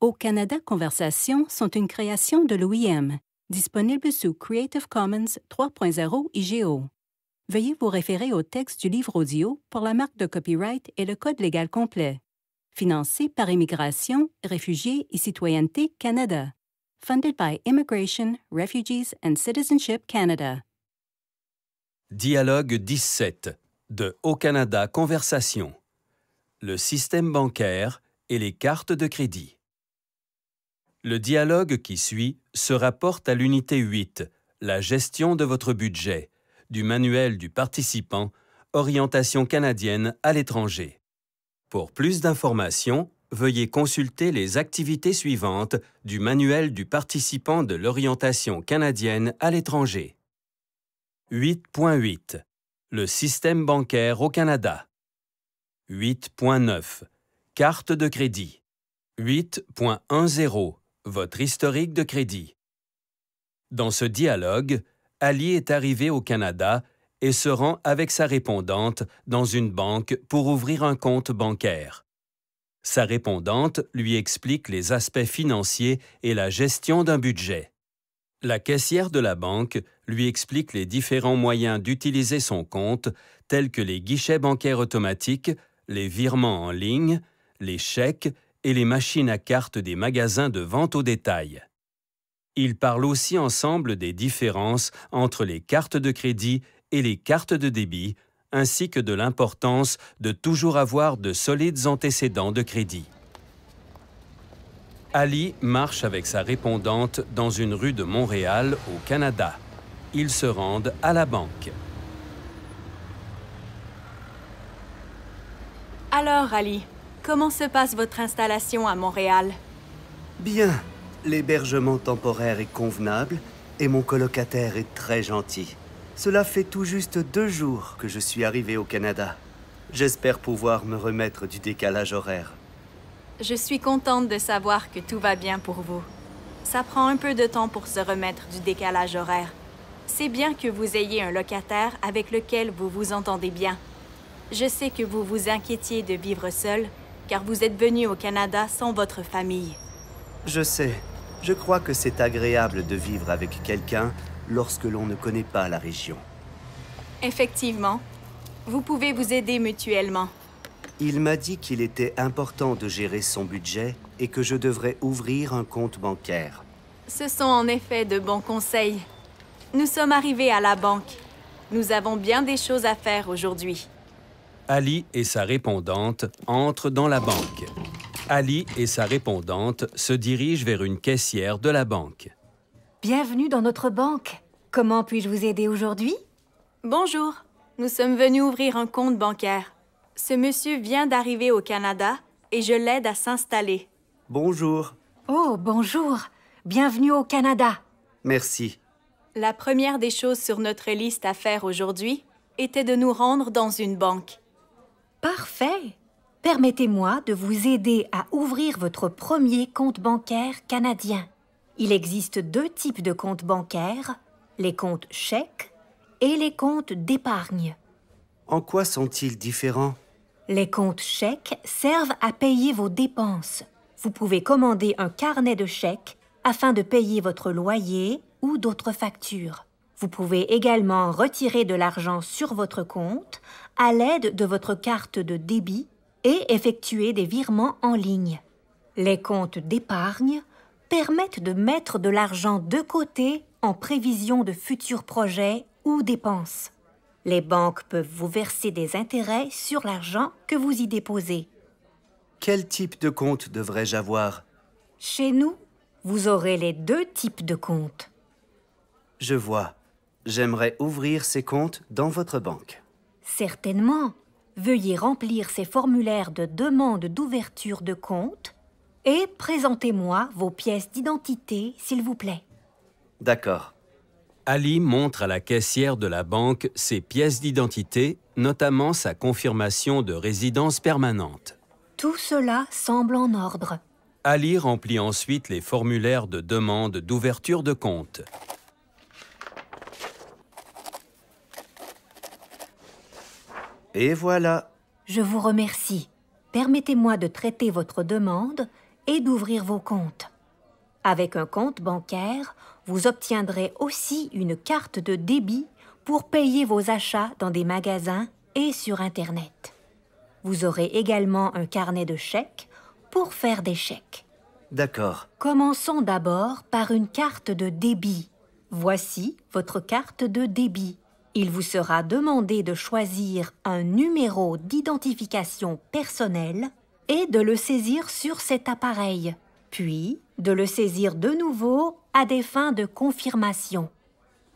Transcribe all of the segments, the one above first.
Au Canada Conversation sont une création de l'OIM, disponible sous Creative Commons 3.0 IGO. Veuillez vous référer au texte du livre audio pour la marque de copyright et le code légal complet. Financé par Immigration, Réfugiés et Citoyenneté Canada. Funded by Immigration, Refugees and Citizenship Canada. Dialogue 17 de Au Canada Conversation. Le système bancaire et les cartes de crédit. Le dialogue qui suit se rapporte à l'unité 8, la gestion de votre budget, du manuel du participant, orientation canadienne à l'étranger. Pour plus d'informations, veuillez consulter les activités suivantes du manuel du participant de l'orientation canadienne à l'étranger. 8.8 Le système bancaire au Canada 8.9 Carte de crédit 8.10 votre historique de crédit. Dans ce dialogue, Ali est arrivé au Canada et se rend avec sa répondante dans une banque pour ouvrir un compte bancaire. Sa répondante lui explique les aspects financiers et la gestion d'un budget. La caissière de la banque lui explique les différents moyens d'utiliser son compte, tels que les guichets bancaires automatiques, les virements en ligne, les chèques et les machines à cartes des magasins de vente au détail. Ils parlent aussi ensemble des différences entre les cartes de crédit et les cartes de débit, ainsi que de l'importance de toujours avoir de solides antécédents de crédit. Ali marche avec sa répondante dans une rue de Montréal au Canada. Ils se rendent à la banque. Alors, Ali, Comment se passe votre installation à Montréal Bien. L'hébergement temporaire est convenable et mon colocataire est très gentil. Cela fait tout juste deux jours que je suis arrivé au Canada. J'espère pouvoir me remettre du décalage horaire. Je suis contente de savoir que tout va bien pour vous. Ça prend un peu de temps pour se remettre du décalage horaire. C'est bien que vous ayez un locataire avec lequel vous vous entendez bien. Je sais que vous vous inquiétiez de vivre seul, car vous êtes venu au Canada sans votre famille. Je sais. Je crois que c'est agréable de vivre avec quelqu'un lorsque l'on ne connaît pas la région. Effectivement. Vous pouvez vous aider mutuellement. Il m'a dit qu'il était important de gérer son budget et que je devrais ouvrir un compte bancaire. Ce sont en effet de bons conseils. Nous sommes arrivés à la banque. Nous avons bien des choses à faire aujourd'hui. Ali et sa répondante entrent dans la banque. Ali et sa répondante se dirigent vers une caissière de la banque. Bienvenue dans notre banque. Comment puis-je vous aider aujourd'hui? Bonjour. Nous sommes venus ouvrir un compte bancaire. Ce monsieur vient d'arriver au Canada et je l'aide à s'installer. Bonjour. Oh, bonjour. Bienvenue au Canada. Merci. La première des choses sur notre liste à faire aujourd'hui était de nous rendre dans une banque. Parfait. Permettez-moi de vous aider à ouvrir votre premier compte bancaire canadien. Il existe deux types de comptes bancaires, les comptes chèques et les comptes d'épargne. En quoi sont-ils différents Les comptes chèques servent à payer vos dépenses. Vous pouvez commander un carnet de chèques afin de payer votre loyer ou d'autres factures. Vous pouvez également retirer de l'argent sur votre compte à l'aide de votre carte de débit et effectuer des virements en ligne. Les comptes d'épargne permettent de mettre de l'argent de côté en prévision de futurs projets ou dépenses. Les banques peuvent vous verser des intérêts sur l'argent que vous y déposez. Quel type de compte devrais-je avoir Chez nous, vous aurez les deux types de comptes. Je vois. J'aimerais ouvrir ces comptes dans votre banque. Certainement. Veuillez remplir ces formulaires de demande d'ouverture de compte et présentez-moi vos pièces d'identité, s'il vous plaît. D'accord. Ali montre à la caissière de la banque ses pièces d'identité, notamment sa confirmation de résidence permanente. Tout cela semble en ordre. Ali remplit ensuite les formulaires de demande d'ouverture de compte. Et voilà. Je vous remercie. Permettez-moi de traiter votre demande et d'ouvrir vos comptes. Avec un compte bancaire, vous obtiendrez aussi une carte de débit pour payer vos achats dans des magasins et sur Internet. Vous aurez également un carnet de chèques pour faire des chèques. D'accord. Commençons d'abord par une carte de débit. Voici votre carte de débit. Il vous sera demandé de choisir un numéro d'identification personnelle et de le saisir sur cet appareil, puis de le saisir de nouveau à des fins de confirmation.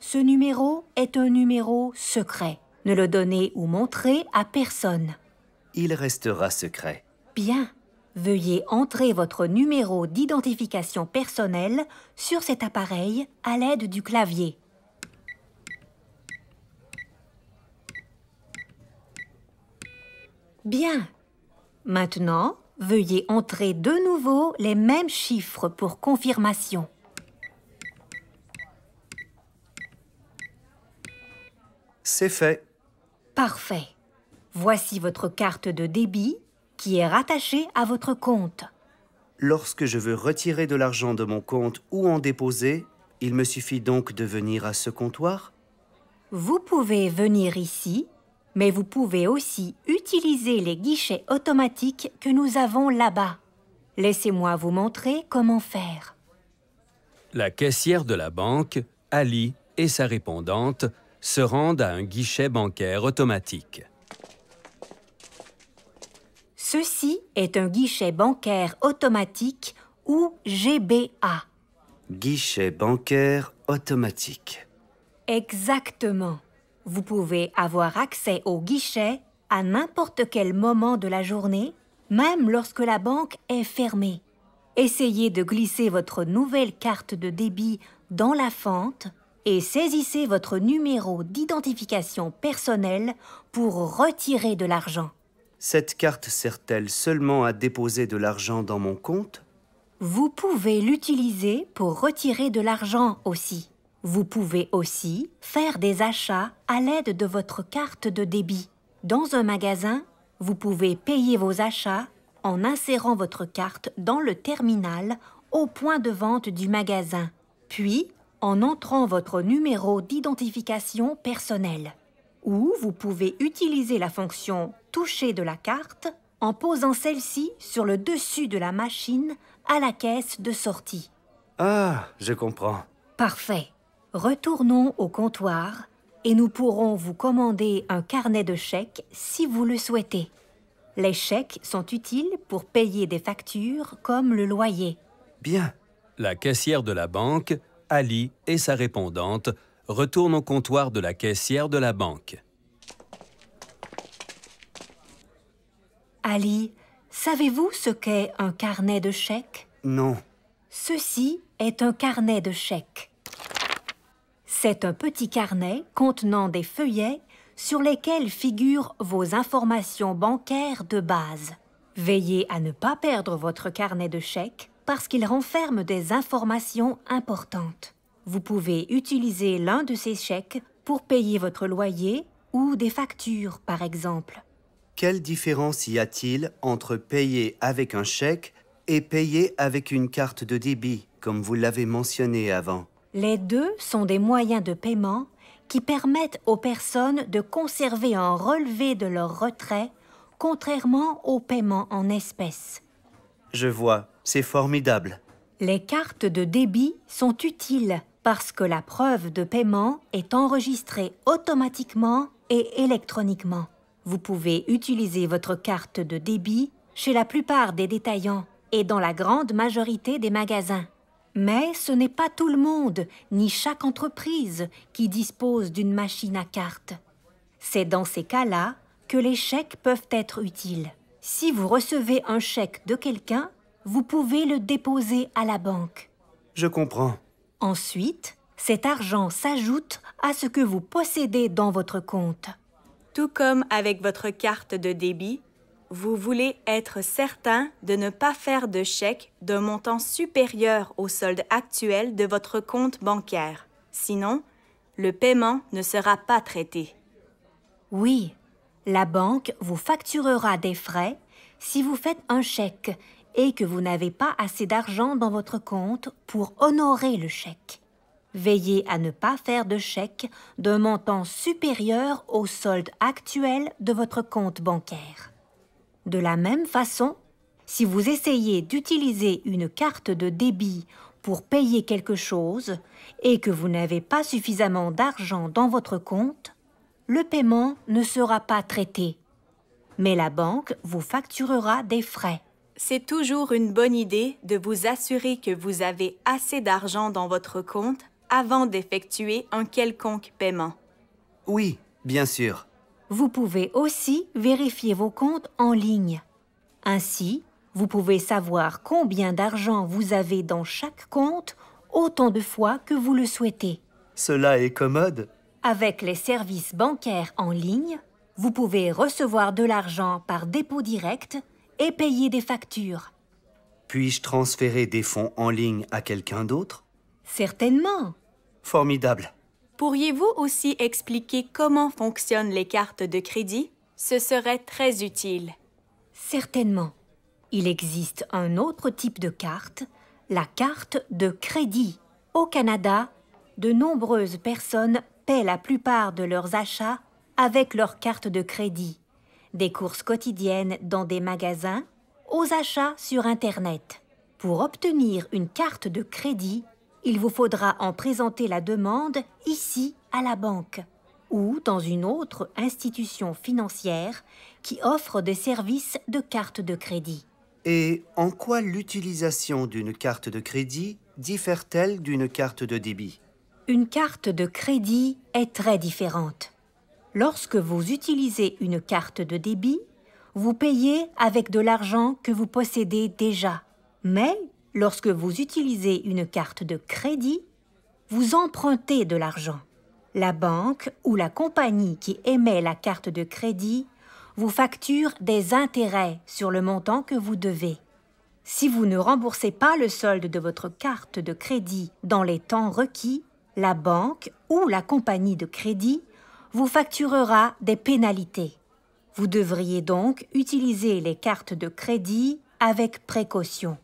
Ce numéro est un numéro secret. Ne le donnez ou montrez à personne. Il restera secret. Bien. Veuillez entrer votre numéro d'identification personnelle sur cet appareil à l'aide du clavier. Bien. Maintenant, veuillez entrer de nouveau les mêmes chiffres pour confirmation. C'est fait. Parfait. Voici votre carte de débit qui est rattachée à votre compte. Lorsque je veux retirer de l'argent de mon compte ou en déposer, il me suffit donc de venir à ce comptoir Vous pouvez venir ici mais vous pouvez aussi utiliser les guichets automatiques que nous avons là-bas. Laissez-moi vous montrer comment faire. La caissière de la banque, Ali et sa répondante se rendent à un guichet bancaire automatique. Ceci est un guichet bancaire automatique ou GBA. Guichet bancaire automatique. Exactement. Vous pouvez avoir accès au guichet à n'importe quel moment de la journée, même lorsque la banque est fermée. Essayez de glisser votre nouvelle carte de débit dans la fente et saisissez votre numéro d'identification personnelle pour retirer de l'argent. Cette carte sert-elle seulement à déposer de l'argent dans mon compte Vous pouvez l'utiliser pour retirer de l'argent aussi. Vous pouvez aussi faire des achats à l'aide de votre carte de débit. Dans un magasin, vous pouvez payer vos achats en insérant votre carte dans le terminal au point de vente du magasin, puis en entrant votre numéro d'identification personnelle. Ou vous pouvez utiliser la fonction « Toucher de la carte » en posant celle-ci sur le dessus de la machine à la caisse de sortie. Ah, je comprends. Parfait. Retournons au comptoir et nous pourrons vous commander un carnet de chèques si vous le souhaitez. Les chèques sont utiles pour payer des factures comme le loyer. Bien. La caissière de la banque, Ali et sa répondante retournent au comptoir de la caissière de la banque. Ali, savez-vous ce qu'est un carnet de chèques Non. Ceci est un carnet de chèques. C'est un petit carnet contenant des feuillets sur lesquels figurent vos informations bancaires de base. Veillez à ne pas perdre votre carnet de chèques parce qu'il renferme des informations importantes. Vous pouvez utiliser l'un de ces chèques pour payer votre loyer ou des factures, par exemple. Quelle différence y a-t-il entre payer avec un chèque et payer avec une carte de débit, comme vous l'avez mentionné avant les deux sont des moyens de paiement qui permettent aux personnes de conserver un relevé de leur retrait, contrairement au paiement en espèces. Je vois, c'est formidable. Les cartes de débit sont utiles parce que la preuve de paiement est enregistrée automatiquement et électroniquement. Vous pouvez utiliser votre carte de débit chez la plupart des détaillants et dans la grande majorité des magasins. Mais ce n'est pas tout le monde, ni chaque entreprise, qui dispose d'une machine à cartes. C'est dans ces cas-là que les chèques peuvent être utiles. Si vous recevez un chèque de quelqu'un, vous pouvez le déposer à la banque. Je comprends. Ensuite, cet argent s'ajoute à ce que vous possédez dans votre compte. Tout comme avec votre carte de débit, vous voulez être certain de ne pas faire de chèque d'un montant supérieur au solde actuel de votre compte bancaire. Sinon, le paiement ne sera pas traité. Oui, la banque vous facturera des frais si vous faites un chèque et que vous n'avez pas assez d'argent dans votre compte pour honorer le chèque. Veillez à ne pas faire de chèque d'un montant supérieur au solde actuel de votre compte bancaire. De la même façon, si vous essayez d'utiliser une carte de débit pour payer quelque chose et que vous n'avez pas suffisamment d'argent dans votre compte, le paiement ne sera pas traité. Mais la banque vous facturera des frais. C'est toujours une bonne idée de vous assurer que vous avez assez d'argent dans votre compte avant d'effectuer un quelconque paiement. Oui, bien sûr. Vous pouvez aussi vérifier vos comptes en ligne. Ainsi, vous pouvez savoir combien d'argent vous avez dans chaque compte autant de fois que vous le souhaitez. Cela est commode. Avec les services bancaires en ligne, vous pouvez recevoir de l'argent par dépôt direct et payer des factures. Puis-je transférer des fonds en ligne à quelqu'un d'autre Certainement. Formidable. Pourriez-vous aussi expliquer comment fonctionnent les cartes de crédit Ce serait très utile. Certainement. Il existe un autre type de carte, la carte de crédit. Au Canada, de nombreuses personnes paient la plupart de leurs achats avec leur carte de crédit, des courses quotidiennes dans des magasins, aux achats sur Internet. Pour obtenir une carte de crédit, il vous faudra en présenter la demande ici à la banque ou dans une autre institution financière qui offre des services de carte de crédit. Et en quoi l'utilisation d'une carte de crédit diffère-t-elle d'une carte de débit Une carte de crédit est très différente. Lorsque vous utilisez une carte de débit, vous payez avec de l'argent que vous possédez déjà. Mais Lorsque vous utilisez une carte de crédit, vous empruntez de l'argent. La banque ou la compagnie qui émet la carte de crédit vous facture des intérêts sur le montant que vous devez. Si vous ne remboursez pas le solde de votre carte de crédit dans les temps requis, la banque ou la compagnie de crédit vous facturera des pénalités. Vous devriez donc utiliser les cartes de crédit avec précaution.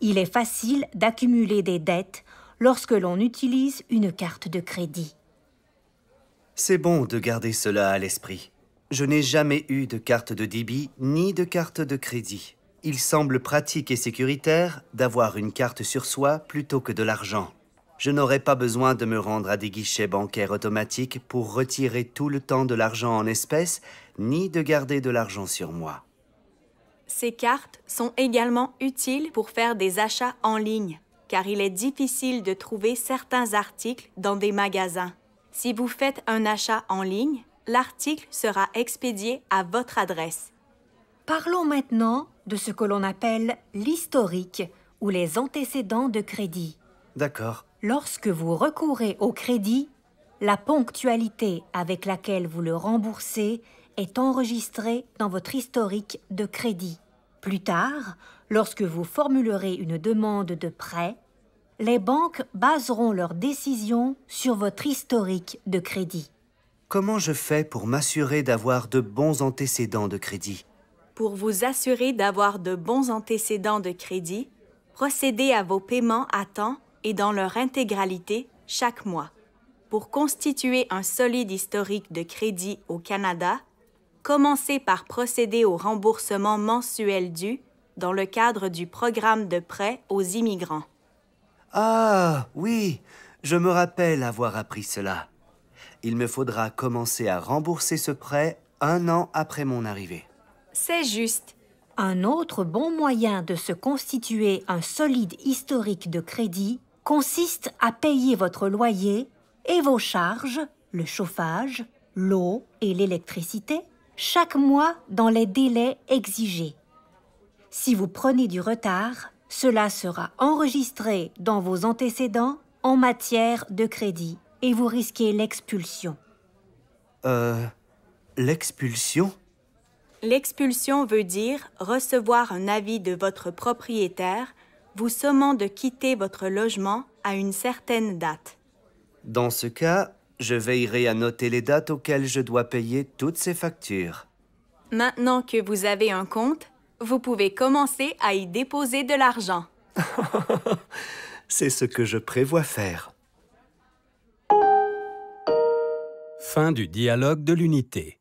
Il est facile d'accumuler des dettes lorsque l'on utilise une carte de crédit. C'est bon de garder cela à l'esprit. Je n'ai jamais eu de carte de débit ni de carte de crédit. Il semble pratique et sécuritaire d'avoir une carte sur soi plutôt que de l'argent. Je n'aurais pas besoin de me rendre à des guichets bancaires automatiques pour retirer tout le temps de l'argent en espèces, ni de garder de l'argent sur moi. Ces cartes sont également utiles pour faire des achats en ligne, car il est difficile de trouver certains articles dans des magasins. Si vous faites un achat en ligne, l'article sera expédié à votre adresse. Parlons maintenant de ce que l'on appelle l'historique ou les antécédents de crédit. D'accord. Lorsque vous recourez au crédit, la ponctualité avec laquelle vous le remboursez est enregistré dans votre historique de crédit. Plus tard, lorsque vous formulerez une demande de prêt, les banques baseront leur décision sur votre historique de crédit. Comment je fais pour m'assurer d'avoir de bons antécédents de crédit Pour vous assurer d'avoir de bons antécédents de crédit, procédez à vos paiements à temps et dans leur intégralité chaque mois. Pour constituer un solide historique de crédit au Canada, commencer par procéder au remboursement mensuel dû dans le cadre du programme de prêt aux immigrants. Ah, oui, je me rappelle avoir appris cela. Il me faudra commencer à rembourser ce prêt un an après mon arrivée. C'est juste. Un autre bon moyen de se constituer un solide historique de crédit consiste à payer votre loyer et vos charges, le chauffage, l'eau et l'électricité, chaque mois dans les délais exigés. Si vous prenez du retard, cela sera enregistré dans vos antécédents en matière de crédit et vous risquez l'expulsion. Euh... L'expulsion L'expulsion veut dire recevoir un avis de votre propriétaire vous sommant de quitter votre logement à une certaine date. Dans ce cas, je veillerai à noter les dates auxquelles je dois payer toutes ces factures. Maintenant que vous avez un compte, vous pouvez commencer à y déposer de l'argent. C'est ce que je prévois faire. Fin du dialogue de l'unité.